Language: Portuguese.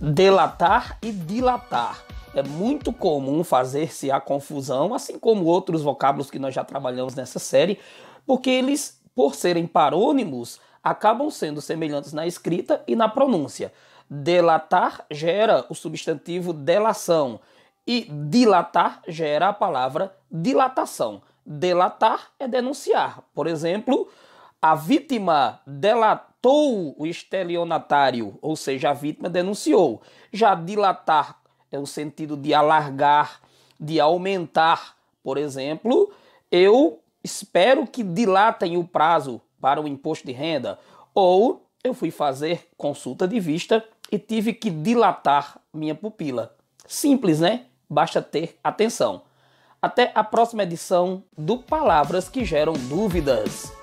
delatar e dilatar. É muito comum fazer-se a confusão, assim como outros vocábulos que nós já trabalhamos nessa série, porque eles, por serem parônimos, acabam sendo semelhantes na escrita e na pronúncia. Delatar gera o substantivo delação e dilatar gera a palavra dilatação. Delatar é denunciar. Por exemplo, a vítima delatou matou o estelionatário, ou seja, a vítima denunciou. Já dilatar é o sentido de alargar, de aumentar. Por exemplo, eu espero que dilatem o prazo para o imposto de renda. Ou eu fui fazer consulta de vista e tive que dilatar minha pupila. Simples, né? Basta ter atenção. Até a próxima edição do Palavras que Geram Dúvidas.